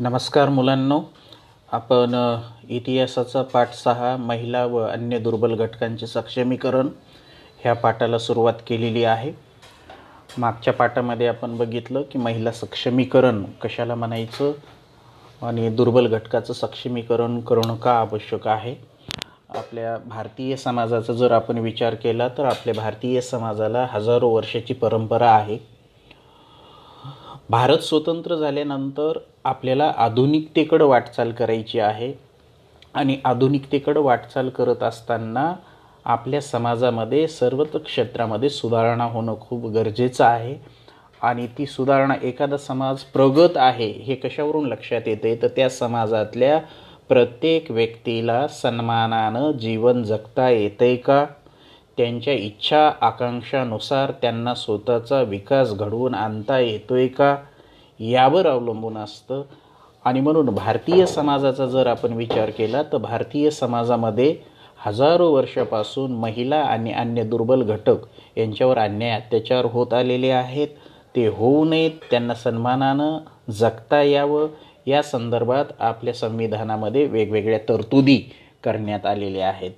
नमस्कार मुलांनो आपण इतिहासाचा पाठ सहा महिला व अन्य दुर्बल घटकांचे सक्षमीकरण ह्या पाठाला सुरुवात केलेली आहे मागच्या पाठामध्ये आपण बघितलं की महिला सक्षमीकरण कशाला म्हणायचं आणि दुर्बल घटकाचं सक्षमीकरण करणं का आवश्यक आहे आपल्या भारतीय समाजाचा जर आपण विचार केला तर आपल्या भारतीय समाजाला हजारो वर्षाची परंपरा आहे भारत स्वतंत्र झाल्यानंतर आपल्याला आधुनिकतेकडं वाटचाल करायची आहे आणि आधुनिकतेकडं वाटचाल करत असताना आपल्या समाजामध्ये सर्वच क्षेत्रामध्ये सुधारणा होणं खूप गरजेचं आहे आणि ती सुधारणा एखादा समाज प्रगत आहे हे कशावरून लक्षात येते तर त्या समाजातल्या प्रत्येक व्यक्तीला सन्मानानं जीवन जगता येते का त्यांच्या इच्छा आकांक्षानुसार त्यांना स्वतःचा विकास घडवून आणता येतोय का यावर अवलंबून असतं आणि म्हणून भारतीय समाजाचा जर आपण विचार केला तर भारतीय समाजामध्ये हजारो वर्षापासून महिला आणि अन्य दुर्बल घटक यांच्यावर अन्याय अत्याचार होत आलेले आहेत ते होऊ नयेत त्यांना सन्मानानं जगता यावं या संदर्भात आपल्या संविधानामध्ये वेगवेगळ्या तरतुदी करण्यात आलेल्या आहेत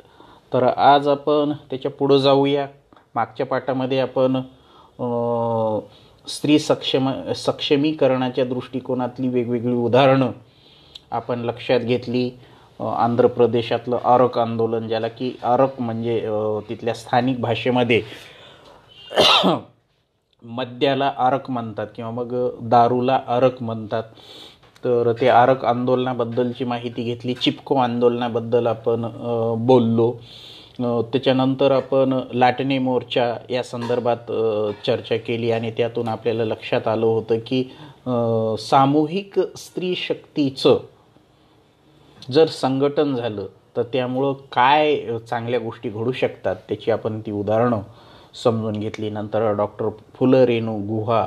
तर आज आपण त्याच्या पुढं जाऊया मागच्या पाठामध्ये आपण स्त्री सक्षम सक्षमीकरणाच्या दृष्टिकोनातली वेगवेगळी उदाहरणं आपण लक्षात घेतली आंध्र प्रदेशातलं आरक आंदोलन ज्याला की आरक म्हणजे तिथल्या स्थानिक भाषेमध्ये मद्याला आरक म्हणतात किंवा मग दारूला आरक म्हणतात तर ते आरक आंदोलनाबद्दलची माहिती घेतली चिपको आंदोलनाबद्दल आपण बोललो त्याच्यानंतर आपण लाटणे मोर्चा या संदर्भात चर्चा केली आणि त्यातून आपल्याला लक्षात आलं होतं की सामूहिक स्त्री शक्तीचं जर संघटन झालं तर त्यामुळं काय चांगल्या गोष्टी घडू शकतात त्याची आपण ती उदाहरणं समजून घेतली नंतर डॉक्टर फुलं रेणू गुहा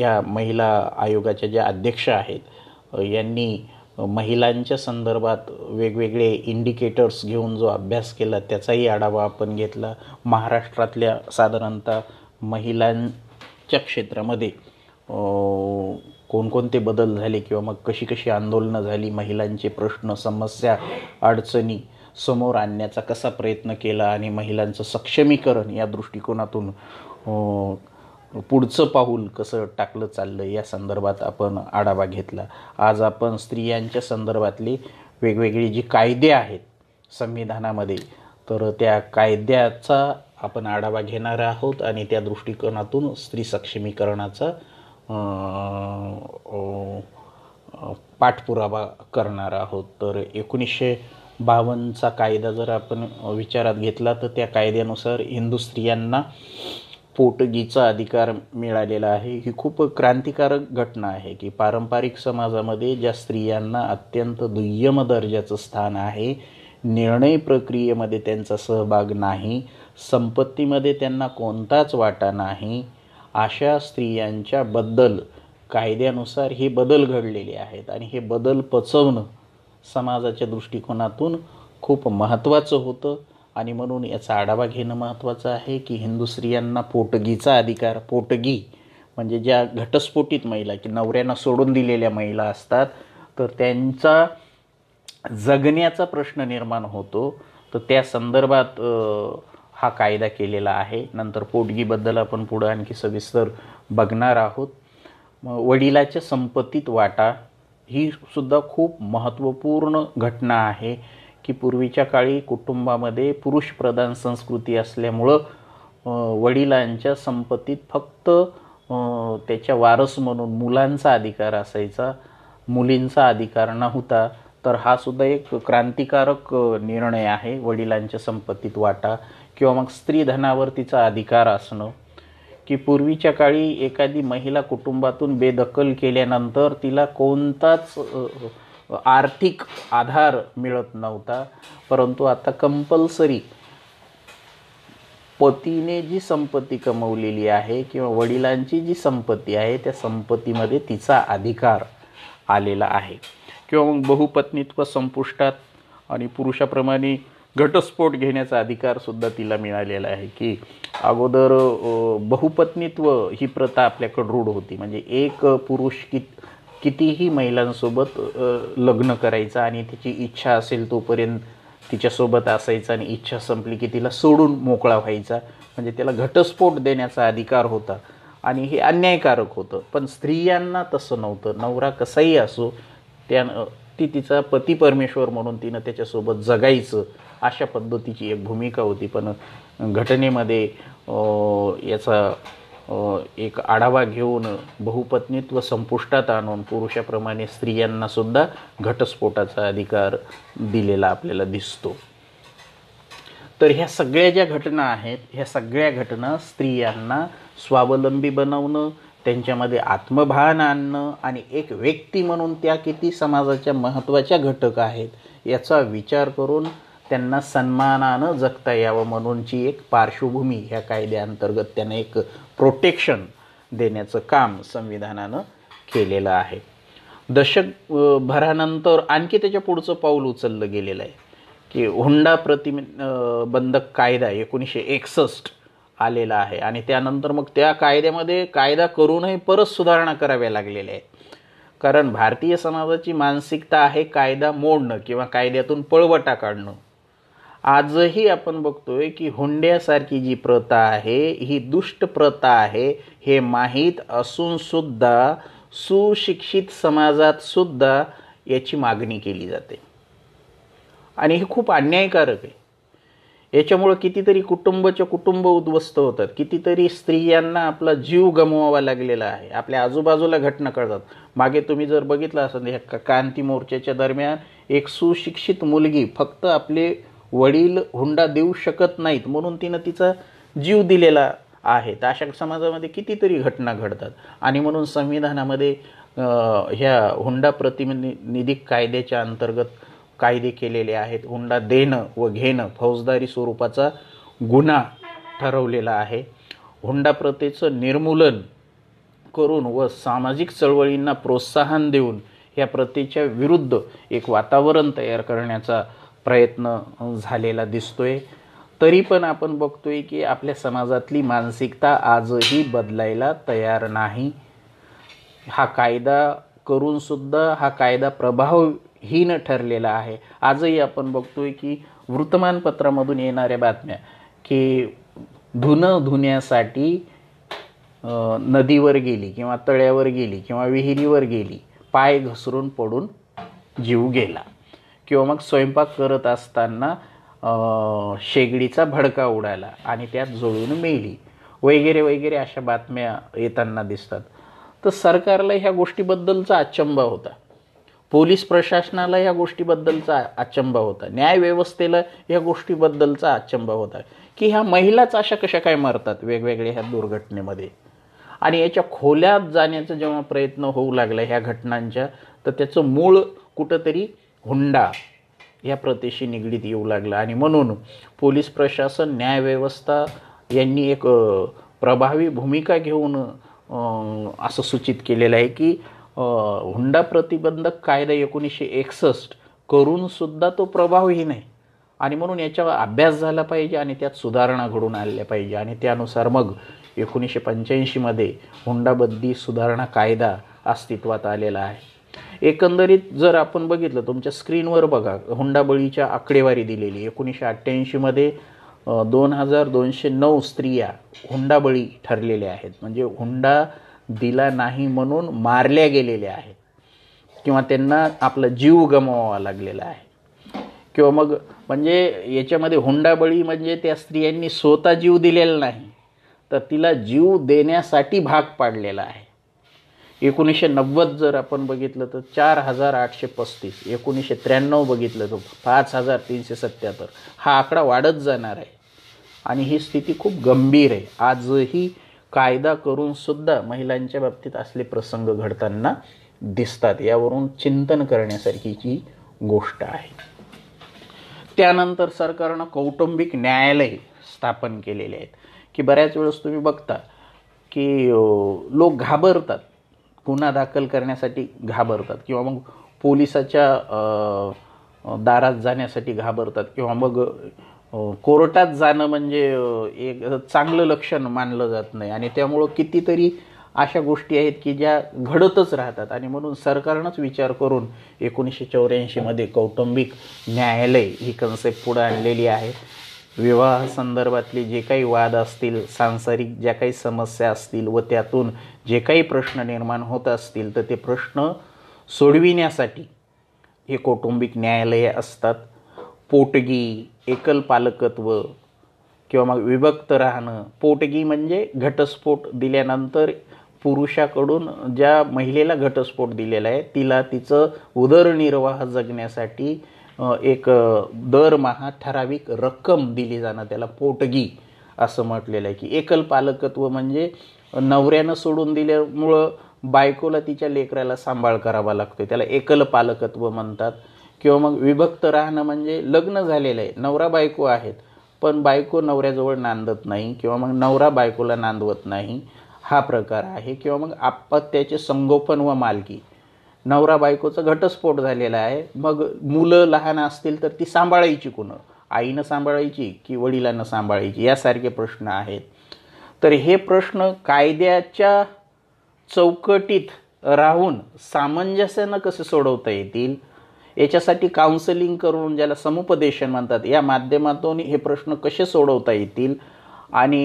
या महिला आयोगाच्या ज्या अध्यक्ष आहेत यांनी महिलांच्या संदर्भात वेगवेगळे इंडिकेटर्स घेऊन जो अभ्यास केला त्याचाही आढावा आपण घेतला महाराष्ट्रातल्या साधारणतः महिलांच्या क्षेत्रामध्ये कोणकोणते बदल झाले किंवा मग कशी कशी आंदोलनं झाली महिलांचे प्रश्न समस्या अडचणी समोर आणण्याचा कसा प्रयत्न केला आणि महिलांचं सक्षमीकरण या दृष्टिकोनातून पुढचं पाऊल कसं टाकलं चाललं या संदर्भात आपण आढावा घेतला आज आपण स्त्रियांच्या संदर्भातली वेगवेगळी जी कायदे आहेत संविधानामध्ये तर त्या कायद्याचा आपण आढावा घेणार आहोत आणि त्या दृष्टिकोनातून स्त्री सक्षमीकरणाचा पाठपुरावा करणार आहोत तर एकोणीसशे बावन्नचा कायदा जर आपण विचारात घेतला तर त्या कायद्यानुसार हिंदू स्त्रियांना पोटगीचा अधिकार मिळालेला आहे ही खूप क्रांतिकारक घटना आहे की पारंपरिक समाजामध्ये ज्या स्त्रियांना अत्यंत दुय्यम दर्जाचं स्थान आहे निर्णय प्रक्रियेमध्ये त्यांचा सहभाग नाही संपत्तीमध्ये त्यांना कोणताच वाटा नाही अशा स्त्रियांच्याबद्दल बद्दल कायद्यानुसार हे बदल घडलेले आहेत आणि हे बदल पचवणं समाजाच्या दृष्टिकोनातून खूप महत्त्वाचं होतं आणि म्हणून याचा आढावा घेणं महत्त्वाचं आहे की हिंदू स्त्रियांना पोटगीचा अधिकार पोटगी म्हणजे ज्या घटस्फोटीत महिला की नवऱ्यांना सोडून दिलेल्या महिला असतात तर त्यांचा जगण्याचा प्रश्न निर्माण होतो तर त्या संदर्भात हा कायदा केलेला आहे नंतर पोटगीबद्दल आपण पुढं आणखी सविस्तर बघणार आहोत वडिलाच्या संपत्तीत वाटा ही सुद्धा खूप महत्त्वपूर्ण घटना आहे की पूर्वीच्या काळी कुटुंबामध्ये पुरुषप्रधान संस्कृती असल्यामुळं वडिलांच्या संपत्तीत फक्त त्याच्या वारस म्हणून मुलांचा अधिकार असायचा मुलींचा अधिकार नव्हता तर हा सुद्धा एक क्रांतिकारक निर्णय आहे वडिलांच्या संपत्तीत वाटा किंवा मग स्त्रीधनावर तिचा अधिकार असणं की पूर्वीच्या काळी एखादी महिला कुटुंबातून बेदखल केल्यानंतर तिला कोणताच आर्थिक आधार मिळत नव्हता परंतु आता कंपल्सरी पतीने जी संपत्ती कमवलेली आहे किंवा वडिलांची जी संपत्ती आहे त्या संपत्तीमध्ये तिचा अधिकार आलेला आहे किंवा मग बहुपत्नीत्व संपुष्टात आणि पुरुषाप्रमाणे घटस्फोट घेण्याचा अधिकारसुद्धा तिला मिळालेला आहे की अगोदर बहुपत्नीत्व ही प्रथा आपल्याकडं रूढ होती म्हणजे एक पुरुष कित कितीही महिलांसोबत लग्न करायचं आणि तिची इच्छा असेल तोपर्यंत तिच्यासोबत असायचं आणि इच्छा संपली की तिला सोडून मोकळा व्हायचा म्हणजे त्याला घटस्फोट देण्याचा अधिकार होता आणि हे अन्यायकारक होतं पण स्त्रियांना तसं नव्हतं नवरा कसाही असो त्या ती तिचा पती परमेश्वर म्हणून तिनं त्याच्यासोबत जगायचं अशा पद्धतीची एक भूमिका होती पण घटनेमध्ये याचा एक आढावा घेऊन बहुपत्नीत्व संपुष्टात आणून पुरुषाप्रमाणे स्त्रियांनासुद्धा घटस्फोटाचा अधिकार दिलेला आपल्याला दिसतो तर ह्या सगळ्या ज्या घटना आहेत ह्या सगळ्या घटना स्त्रियांना स्वावलंबी बनवणं त्यांच्यामध्ये आत्मभान आणणं आणि एक व्यक्ती म्हणून त्या किती समाजाच्या महत्त्वाच्या घटक आहेत याचा विचार करून त्यांना सन्मानानं जगता यावं म्हणूनची एक पार्श्वभूमी ह्या कायद्याअंतर्गत त्यांना एक प्रोटेक्शन देण्याचं काम संविधानानं केलेलं आहे दशक भरानंतर आणखी त्याच्या पुढचं पाऊल उचललं गेलेलं आहे की हुंडा प्रतिम बंधक कायदा एकोणीसशे एकसष्ट आलेला आहे आणि त्यानंतर मग त्या कायद्यामध्ये कायदा करूनही परत सुधारणा कराव्या लागलेल्या आहेत कारण भारतीय समाजाची मानसिकता आहे कायदा मोडणं किंवा कायद्यातून पळवटा काढणं आजही आपण बघतोय की हुंड्यासारखी जी प्रथा आहे ही दुष्ट प्रथा आहे हे माहीत असून सुद्धा सुशिक्षित समाजात सुद्धा याची मागणी केली जाते आणि हे खूप अन्यायकारक आहे याच्यामुळं कितीतरी कुटुंबच्या कुटुंब उद्ध्वस्त होतात कितीतरी स्त्रियांना आपला जीव गमवावा लागलेला आहे आपल्या आजूबाजूला घटना कळतात मागे तुम्ही जर बघितलं असेल ह्या क्रांती मोर्चाच्या दरम्यान एक सुशिक्षित मुलगी फक्त आपले वडील हुंडा देऊ शकत नाहीत म्हणून तिनं तिचा जीव दिलेला आहे तर अशा समाजामध्ये कितीतरी घटना घडतात आणि म्हणून संविधानामध्ये ह्या हुंडा प्रतिनिधी कायद्याच्या अंतर्गत कायदे केलेले आहेत हुंडा देणं व घेणं फौजदारी स्वरूपाचा गुन्हा ठरवलेला आहे हुंडा प्रथेचं निर्मूलन करून व सामाजिक चळवळींना प्रोत्साहन देऊन या प्रथेच्या विरुद्ध एक वातावरण तयार करण्याचा प्रयत्न झालेला दिसतोय तरी पण आपण बघतोय की आपल्या समाजातली मानसिकता आजही बदलायला तयार नाही हा कायदा करूनसुद्धा हा कायदा प्रभावहीन ठरलेला आहे आजही आपण बघतोय की वृत्तमानपत्रामधून येणाऱ्या बातम्या की धुनं धुण्यासाठी नदीवर गेली किंवा तळ्यावर गेली किंवा विहिरीवर गेली पाय घसरून पडून जीव गेला किंवा मग स्वयंपाक करत असताना शेगडीचा भडका उडाला आणि त्यात जुळून मेली वगैरे वगैरे अशा बातम्या येताना दिसतात तर सरकारला ह्या गोष्टीबद्दलचा अचंब होता पोलीस प्रशासनाला ह्या गोष्टीबद्दलचा अचंब होता न्यायव्यवस्थेला ह्या गोष्टीबद्दलचा अचंब होता की ह्या महिलाच अशा कशा काय मरतात वेगवेगळ्या ह्या दुर्घटनेमध्ये आणि याच्या खोल्यात जाण्याचा जेव्हा प्रयत्न होऊ लागला ह्या घटनांच्या तर त्याचं मूळ कुठंतरी हुंडा या प्रदेशी निगडीत येऊ लागला आणि म्हणून पोलीस प्रशासन न्यायव्यवस्था यांनी एक प्रभावी भूमिका घेऊन असं सूचित केलेलं आहे की हुंडा प्रतिबंधक कायदा एकोणीसशे एकसष्ट करूनसुद्धा तो प्रभावही नाही आणि म्हणून याच्यावर अभ्यास झाला पाहिजे आणि त्यात सुधारणा घडून आणल्या पाहिजे आणि त्यानुसार मग एकोणीसशे पंच्याऐंशीमध्ये हुंडाबद्दी सुधारणा कायदा अस्तित्वात आलेला आहे एकंदरीत जर आपण बघितलं तुमच्या स्क्रीनवर बघा हुंडाबळीच्या आकडेवारी दिलेली एकोणीसशे अठ्ठ्याऐंशीमध्ये दोन हजार दोनशे नऊ स्त्रिया हुंडाबळी ठरलेल्या आहेत म्हणजे हुंडा दिला नाही म्हणून मारल्या गेलेल्या आहेत किंवा त्यांना आपला जीव गमवावा लागलेला आहे किंवा मग म्हणजे याच्यामध्ये हुंडाबळी म्हणजे त्या स्त्रियांनी स्वतः जीव दिलेला नाही तर तिला जीव देण्यासाठी भाग पाडलेला आहे एकोणीसशे नव्वद जर आपण बघितलं तर चार हजार आठशे पस्तीस एकोणीसशे त्र्याण्णव बघितलं तर पाच हजार तीनशे सत्याहत्तर हा आकडा वाढत जाणार आहे आणि ही स्थिती खूप गंभीर आहे आजही कायदा करून सुद्धा महिलांच्या बाबतीत असले प्रसंग घडताना दिसतात यावरून चिंतन करण्यासारखीची गोष्ट आहे त्यानंतर सरकारनं कौटुंबिक न्यायालय स्थापन केलेले आहेत की बऱ्याच वेळेस तुम्ही बघता की लोक घाबरतात गुन्हा दाखल करण्यासाठी घाबरतात किंवा मग पोलिसाच्या दारात जाण्यासाठी घाबरतात किंवा मग कोर्टात जाणं म्हणजे एक चांगलं लक्षण मानलं जात नाही आणि त्यामुळं कितीतरी अशा गोष्टी आहेत की ज्या घडतच राहतात आणि म्हणून सरकारनंच विचार करून एकोणीसशे चौऱ्याऐंशीमध्ये कौटुंबिक न्यायालय ही कन्सेप्ट पुढं आणलेली आहे संदर्भातले जे काही वाद असतील सांसारिक ज्या काही समस्या असतील व त्यातून जे काही प्रश्न निर्माण होत असतील तर ते प्रश्न सोडविण्यासाठी हे कौटुंबिक न्यायालये असतात पोटगी एकल पालकत्व किंवा मग विभक्त राहणं पोटगी म्हणजे घटस्फोट दिल्यानंतर पुरुषाकडून ज्या महिलेला घटस्फोट दिलेला आहे तिला तिचं उदरनिर्वाह जगण्यासाठी एक दरमहा ठराविक रक्कम दिली जाणं त्याला पोटगी असं म्हटलेलं आहे की एकल पालकत्व म्हणजे नवऱ्यानं सोडून दिल्यामुळं बायकोला तिच्या लेकराला सांभाळ करावा लागतो त्याला एकल पालकत्व म्हणतात किंवा मग विभक्त राहणं म्हणजे लग्न झालेलं आहे नवरा बायको आहेत पण बायको नवऱ्याजवळ नांदत नाही किंवा मग नवरा बायकोला नांदवत नाही हा प्रकार आहे किंवा मग आपत्त्याचे संगोपन व मालकी नवरा बायकोचा घटस्फोट झालेला आहे मग मुलं लहान असतील तर ती सांभाळायची कुणं आईनं सांभाळायची की वडिलांना सांभाळायची यासारखे प्रश्न आहेत तर हे प्रश्न कायद्याच्या चौकटीत राहून सामंजस्यानं कसे सोडवता येतील याच्यासाठी काउन्सलिंग करून ज्याला समुपदेशन म्हणतात या माध्यमातून हे प्रश्न कसे सोडवता येतील आणि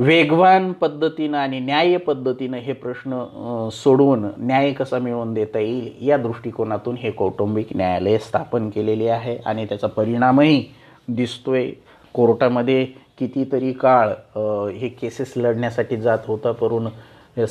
वेगवान पद्धतीनं आणि न्याय पद्धतीनं हे प्रश्न सोडवून न्याय कसा मिळवून देता येईल या दृष्टिकोनातून हे कौटुंबिक न्यायालय स्थापन केलेले आहे आणि त्याचा परिणामही दिसतोय कोर्टामध्ये कितीतरी काळ हे केसेस लढण्यासाठी जात होता परून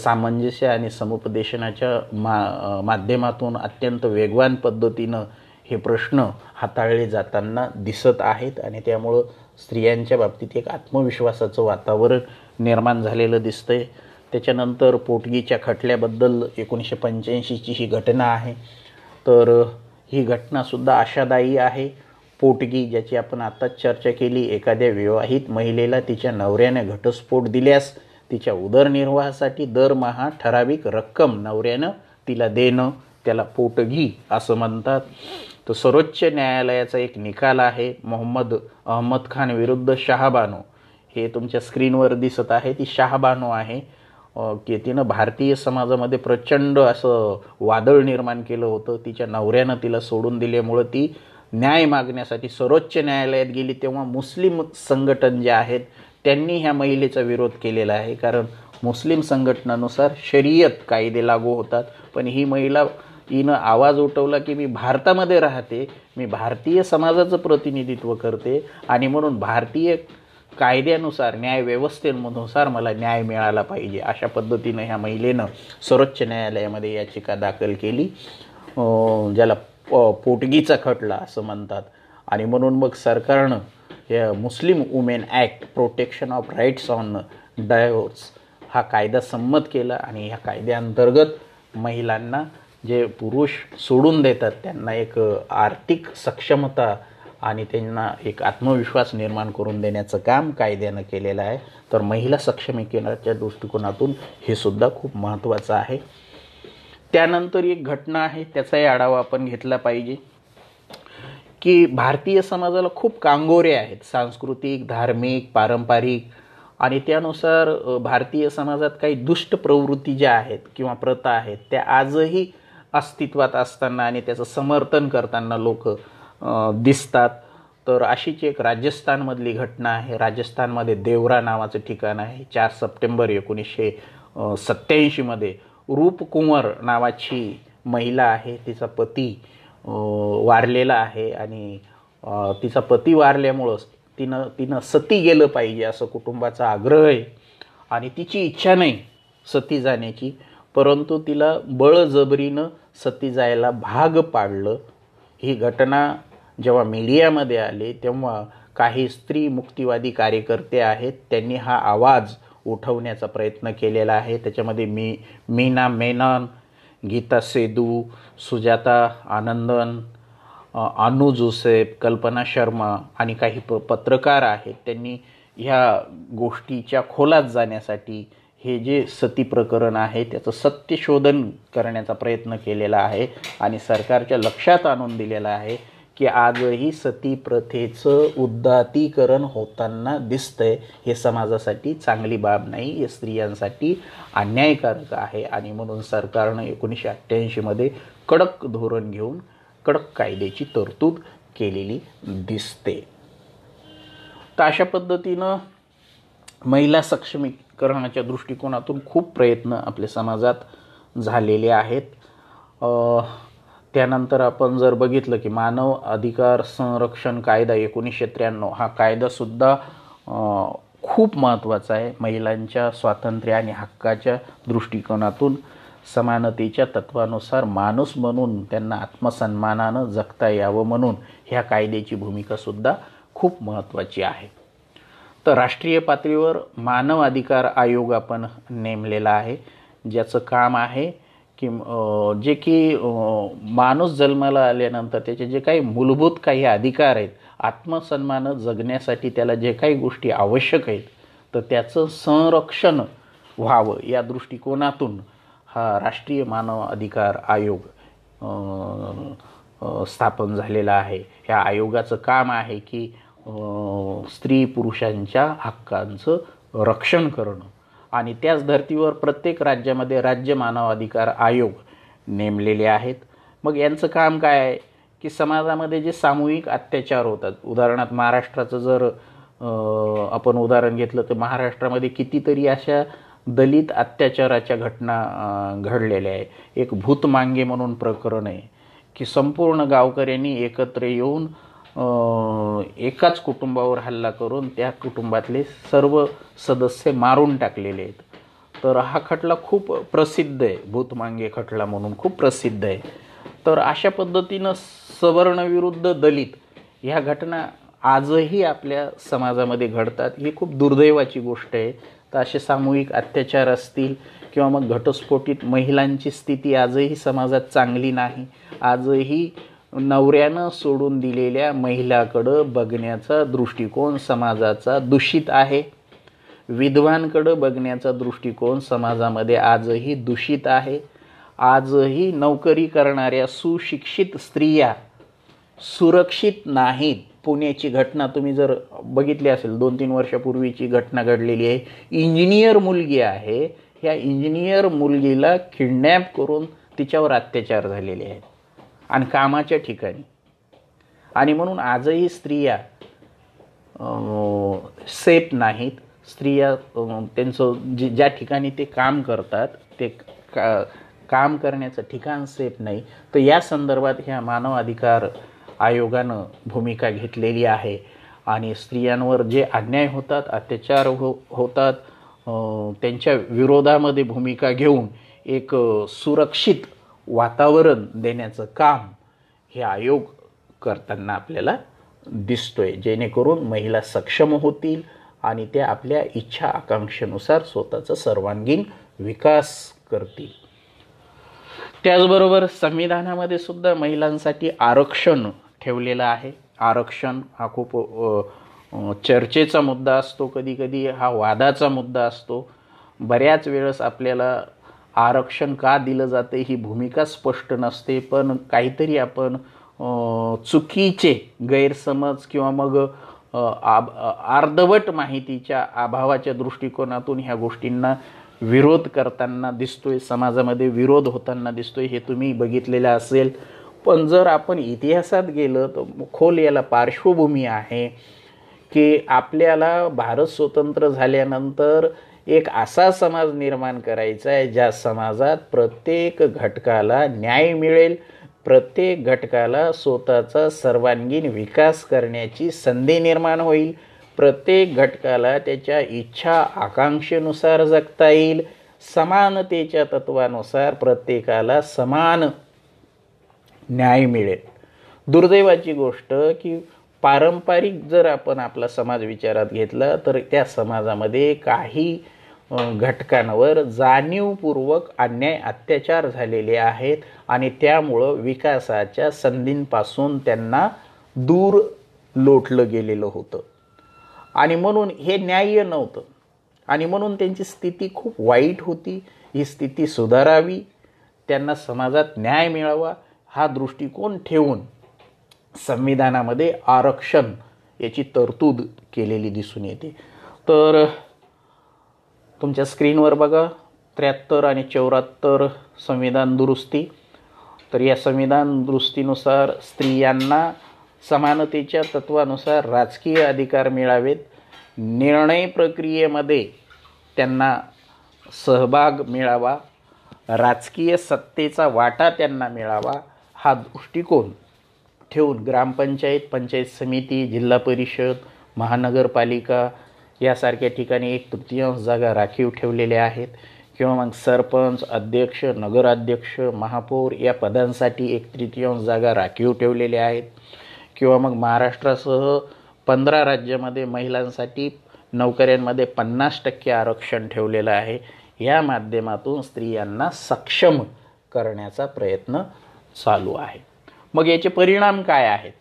सामंजस्य आणि समुपदेशनाच्या मा माध्यमातून अत्यंत वेगवान पद्धतीनं हे प्रश्न हाताळले जाताना दिसत आहेत आणि त्यामुळं स्त्रियांच्या बाबतीत एक आत्मविश्वासाचं वातावरण निर्माण झालेलं दिसतंय त्याच्यानंतर पोटगीच्या खटल्याबद्दल एकोणीसशे पंच्याऐंशीची ही घटना आहे तर ही घटनासुद्धा आशादायी आहे पोटगी ज्याची आपण आत्ताच चर्चा केली एखाद्या विवाहित महिलेला तिच्या नवऱ्याने घटस्फोट दिल्यास तिच्या उदरनिर्वाहासाठी दरमहा ठराविक रक्कम नवऱ्यानं तिला देणं त्याला पोटगी असं म्हणतात तर सर्वोच्च न्यायालयाचा एक निकाल आहे मोहम्मद अहमद खान विरुद्ध शहाबानो हे तुमच्या स्क्रीनवर दिसत आहे ती शहाबानो आहे की तिनं भारतीय समाजामध्ये प्रचंड असं वादळ निर्माण केलं होतं तिच्या नवऱ्यानं तिला सोडून दिल्यामुळं ती न्याय मागण्यासाठी सर्वोच्च न्यायालयात गेली तेव्हा मुस्लिम संघटन जे आहेत त्यांनी ह्या महिलेचा विरोध केलेला आहे कारण मुस्लिम संघटनानुसार शरीयत कायदे लागू होतात पण ही महिला तिनं आवाज उठवला की मी भारतामध्ये राहते मी भारतीय समाजाचं प्रतिनिधित्व करते आणि म्हणून भारतीय कायद्यानुसार न्यायव्यवस्थेनुसार मला न्याय मिळाला पाहिजे अशा पद्धतीनं ह्या महिलेनं सर्वोच्च न्यायालयामध्ये याचिका दाखल केली ज्याला पोटगीचा खटला असं म्हणतात आणि म्हणून मग सरकारनं या Muslim women act protection of rights on divorce हा कायदा संमत केला आणि ह्या कायद्याअंतर्गत महिलांना जे पुरुष सोडून देतात त्यांना एक आर्थिक सक्षमता आणि त्यांना एक आत्मविश्वास निर्माण करून देण्याचं काम कायद्यानं केलेलं आहे तर महिला सक्षमीकरणाच्या दृष्टिकोनातून हे सुद्धा खूप महत्त्वाचं आहे त्यानंतर एक घटना आहे त्याचाही आढावा आपण घेतला पाहिजे की भारतीय समाजाला खूप कांगोरे आहेत सांस्कृतिक धार्मिक पारंपरिक आणि त्यानुसार भारतीय समाजात काही दुष्ट प्रवृत्ती ज्या आहेत किंवा प्रथा आहेत त्या आजही अस्तित्वात असताना आणि त्याचं समर्थन करताना लोक दिसतात तर अशीच एक राजस्थानमधली घटना आहे राजस्थानमध्ये देवरा नावाचं ठिकाण आहे चार सप्टेंबर एकोणीसशे सत्त्याऐंशीमध्ये रूपकुंवर नावाची महिला आहे तिचा पती वारलेला आहे आणि तिचा पती वारल्यामुळंच तिनं तिनं सती गेलं पाहिजे असं कुटुंबाचा आग्रह आहे आणि तिची इच्छा नाही सती जाण्याची परंतु तिला बळजबरीनं सती जायला भाग पाडलं ही घटना जेव्हा मीडियामध्ये आली तेव्हा काही स्त्री मुक्तिवादी कार्यकर्ते आहेत त्यांनी हा आवाज उठवण्याचा प्रयत्न केलेला आहे त्याच्यामध्ये मी मीना मेनन गीता सेदू सुजाता आनंदन अनु जोसेफ कल्पना शर्मा आणि काही प पत्रकार आहेत त्यांनी ह्या गोष्टीच्या खोलात जाण्यासाठी हे जे सती प्रकरण आहे त्याचं सत्यशोधन करण्याचा प्रयत्न केलेला आहे आणि सरकारच्या लक्षात आणून दिलेला आहे की आजही सती प्रथेचं उद्दातीकरण होताना दिसतंय हे समाजासाठी चांगली बाब नाही हे स्त्रियांसाठी अन्यायकारक आहे आणि म्हणून सरकारनं एकोणीसशे अठ्ठ्याऐंशीमध्ये कडक धोरण घेऊन कडक कायद्याची तरतूद केलेली दिसते तर अशा पद्धतीनं महिला सक्षमी करण्याच्या दृष्टिकोनातून खूप प्रयत्न आपल्या समाजात झालेले आहेत त्यानंतर आपण जर बघितलं की मानव अधिकार संरक्षण कायदा एकोणीसशे त्र्याण्णव हा कायदासुद्धा खूप महत्त्वाचा आहे महिलांच्या स्वातंत्र्य आणि हक्काच्या दृष्टिकोनातून समानतेच्या तत्वानुसार माणूस म्हणून त्यांना आत्मसन्मानानं जगता यावं म्हणून ह्या कायद्याची भूमिकासुद्धा खूप महत्त्वाची आहे तर राष्ट्रीय पातळीवर मानव अधिकार आयोग आपण नेमलेला आहे ज्याचं काम आहे की जे की माणूस जन्माला आल्यानंतर त्याचे जे काही मूलभूत काही अधिकार आहेत आत्मसन्मान जगण्यासाठी त्याला जे काही गोष्टी आवश्यक आहेत तर त्याचं संरक्षण व्हावं या दृष्टिकोनातून हा राष्ट्रीय मानव अधिकार आयोग स्थापन झालेला आहे ह्या आयोगाचं काम आहे की स्त्री पुरुषांच्या हक्कांचं रक्षण करणं आणि त्याच धर्तीवर प्रत्येक राज्यामध्ये राज्य मानवाधिकार आयोग नेमलेले आहेत मग यांचं काम काय आहे की समाजामध्ये जे सामूहिक अत्याचार होतात उदाहरणार्थ महाराष्ट्राचं जर आपण उदाहरण घेतलं तर महाराष्ट्रामध्ये कितीतरी अशा दलित अत्याचाराच्या घटना घडलेल्या आहे एक भूतमांगे म्हणून प्रकरण आहे की संपूर्ण गावकऱ्यांनी एकत्र येऊन एकाच कुटुंबावर हल्ला करून त्या कुटुंबातले सर्व सदस्य मारून टाकलेले आहेत तर हा खटला खूप प्रसिद्ध आहे भूतमांगे खटला म्हणून खूप प्रसिद्ध आहे तर अशा पद्धतीनं सवर्णविरुद्ध दलित ह्या घटना आजही आपल्या समाजामध्ये घडतात ही खूप दुर्दैवाची गोष्ट आहे तर असे सामूहिक अत्याचार असतील किंवा मग घटस्फोटीत महिलांची स्थिती आजही समाजात चांगली नाही आजही नवऱ्यानं सोडून दिलेल्या महिलाकडं बघण्याचा दृष्टिकोन समाजाचा दूषित आहे विधवांकडं बघण्याचा दृष्टिकोन समाजामध्ये आजही दूषित आहे आजही नोकरी करणाऱ्या सुशिक्षित स्त्रिया सुरक्षित नाहीत पुण्याची घटना तुम्ही जर बघितली असेल दोन तीन वर्षापूर्वीची घटना घडलेली आहे इंजिनियर मुलगी आहे ह्या इंजिनियर मुलगीला किडनॅप करून तिच्यावर अत्याचार झालेले आहेत आणि कामाच्या ठिकाणी आणि म्हणून आजही स्त्रिया सेफ नाहीत स्त्रिया त्यांचं जे ज्या ठिकाणी ते काम करतात ते का काम करण्याचं ठिकाण सेफ नाही तर या संदर्भात ह्या मानवाधिकार आयोगानं भूमिका घेतलेली आहे आणि स्त्रियांवर जे अन्याय होतात अत्याचार हो होतात त्यांच्या विरोधामध्ये भूमिका घेऊन एक सुरक्षित वातावरण देण्याचं काम हे आयोग करताना आपल्याला दिसतोय जेणेकरून महिला सक्षम होतील आणि त्या आपल्या इच्छा आकांक्षेनुसार स्वतःचा सर्वांगीण विकास करतील त्याचबरोबर संविधानामध्ये सुद्धा महिलांसाठी आरक्षण ठेवलेलं आहे आरक्षण हा खूप चर्चेचा मुद्दा असतो कधीकधी हा वादाचा मुद्दा असतो बऱ्याच वेळेस आपल्याला आरक्षण का दिलं जाते ही भूमिका स्पष्ट नसते पण काहीतरी आपण चुकीचे गैरसमज किंवा मग अर्धवट माहितीच्या अभावाच्या दृष्टिकोनातून ह्या गोष्टींना विरोध करताना दिसतोय समाजामध्ये विरोध होताना दिसतोय हे तुम्ही बघितलेलं असेल पण जर आपण इतिहासात गेलं तर खोल याला पार्श्वभूमी आहे की आपल्याला भारत स्वतंत्र झाल्यानंतर एक असा समाज निर्माण करायचा आहे ज्या समाजात प्रत्येक घटकाला न्याय मिळेल प्रत्येक घटकाला स्वतःचा सर्वांगीण विकास करण्याची संधी निर्माण होईल प्रत्येक घटकाला त्याच्या इच्छा आकांक्षेनुसार जगता येईल समानतेच्या तत्वानुसार प्रत्येकाला समान न्याय मिळेल दुर्दैवाची गोष्ट की पारंपरिक जर आपण आपला समाज विचारात घेतला तर त्या समाजामध्ये काही घटकांवर जाणीवपूर्वक अन्याय अत्याचार झालेले आहेत आणि त्यामुळं विकासाच्या संधींपासून त्यांना दूर लोटलं गेलेलं होतं आणि म्हणून हे न्याय्य नव्हतं आणि म्हणून त्यांची स्थिती खूप वाईट होती ही स्थिती सुधारावी त्यांना समाजात न्याय मिळावा हा दृष्टिकोन ठेवून संविधानामध्ये आरक्षण याची तरतूद केलेली दिसून येते तर तुमच्या स्क्रीनवर बघा त्र्याहत्तर आणि चौऱ्याहत्तर संविधान दुरुस्ती तर या संविधान दुरुस्तीनुसार स्त्रियांना समानतेच्या तत्वानुसार राजकीय अधिकार मिळावेत निर्णय प्रक्रियेमध्ये त्यांना सहभाग मिळावा राजकीय सत्तेचा वाटा त्यांना मिळावा हा दृष्टिकोन ठेवून ग्रामपंचायत पंचायत समिती जिल्हा परिषद महानगरपालिका यासारख्या ठिकाणी एक तृतीयांश जागा राखीव ठेवलेल्या आहेत किंवा मग सरपंच अध्यक्ष नगराध्यक्ष महापौर या पदांसाठी एक तृतीयांश जागा राखीव ठेवलेल्या आहेत किंवा मग महाराष्ट्रासह पंधरा राज्यामध्ये महिलांसाठी नोकऱ्यांमध्ये पन्नास टक्के आरक्षण ठेवलेलं आहे या माध्यमातून स्त्रियांना सक्षम करण्याचा प्रयत्न चालू आहे मग याचे परिणाम काय आहेत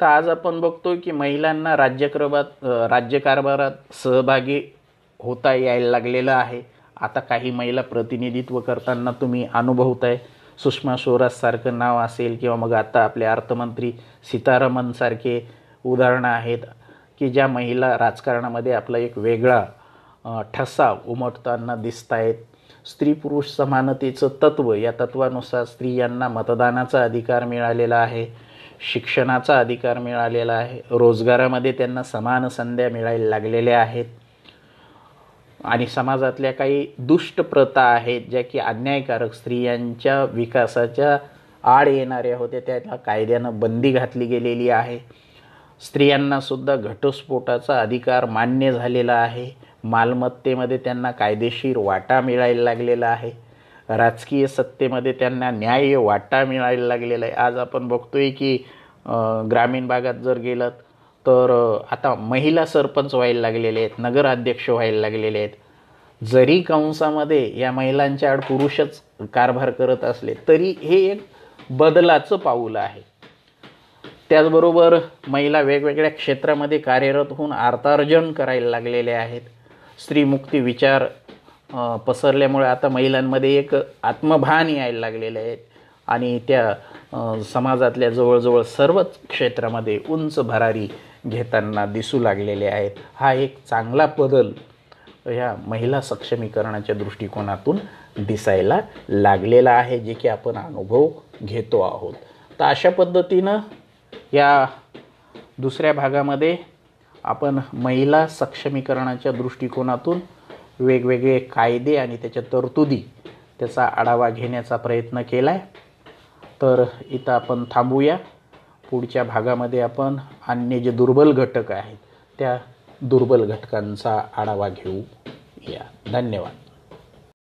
तर आज आपण बघतोय की महिलांना राज्यक्रमात राज्यकारभारात सहभागी होता यायला लागलेलं आहे आता काही महिला प्रतिनिधित्व करताना तुम्ही आहे सुषमा स्वराजसारखं नाव असेल किंवा मग आता आपले अर्थमंत्री सीतारामनसारखे उदाहरणं आहेत की ज्या महिला राजकारणामध्ये आपला एक वेगळा ठसा उमटताना दिसत आहेत स्त्री पुरुष समानतेचं तत्त्व या तत्वानुसार स्त्रियांना मतदानाचा अधिकार मिळालेला आहे शिक्षणाचा अधिकार मिळालेला आहे रोजगारामध्ये त्यांना समान संध्या मिळायला लागलेल्या आहेत आणि समाजातल्या काही दुष्ट प्रथा आहेत ज्या की अन्यायकारक स्त्रियांच्या विकासाच्या आड येणाऱ्या होत्या त्या कायद्यानं बंदी घातली गेलेली आहे स्त्रियांनासुद्धा घटस्फोटाचा अधिकार मान्य झालेला आहे मालमत्तेमध्ये त्यांना कायदेशीर वाटा मिळायला लागलेला आहे राजकीय सत्तेमध्ये त्यांना न्याय वाटा मिळायला लागलेला आहे आज आपण बघतोय की ग्रामीण भागात जर गेलं तर आता महिला सरपंच व्हायला लागलेले आहेत नगराध्यक्ष व्हायला लागलेले आहेत जरी कंसामध्ये या महिलांच्या आड पुरुषच कारभार करत असले तरी हे एक बदलाचं पाऊल आहे त्याचबरोबर महिला वेगवेगळ्या क्षेत्रामध्ये कार्यरत होऊन अर्थार्जन करायला लागलेल्या आहेत स्त्रीमुक्ती विचार पसरल्यामुळे आता महिलांमध्ये एक आत्मभान यायला लागलेले आहे आणि त्या समाजातल्या जवळजवळ सर्वच क्षेत्रामध्ये उंच भरारी घेताना दिसू लागलेले आहेत हा एक चांगला बदल ह्या महिला सक्षमीकरणाच्या दृष्टिकोनातून दिसायला लागलेला आहे जे की आपण अनुभव घेतो आहोत तर अशा पद्धतीनं या दुसऱ्या भागामध्ये आपण महिला सक्षमीकरणाच्या दृष्टिकोनातून वेगवेगळे कायदे आणि त्याच्या तरतुदी त्याचा आढावा घेण्याचा प्रयत्न केला आहे तर इथं आपण थांबूया पुढच्या भागामध्ये आपण अन्य जे दुर्बल घटक आहेत त्या दुर्बल घटकांचा आढावा घेऊ या धन्यवाद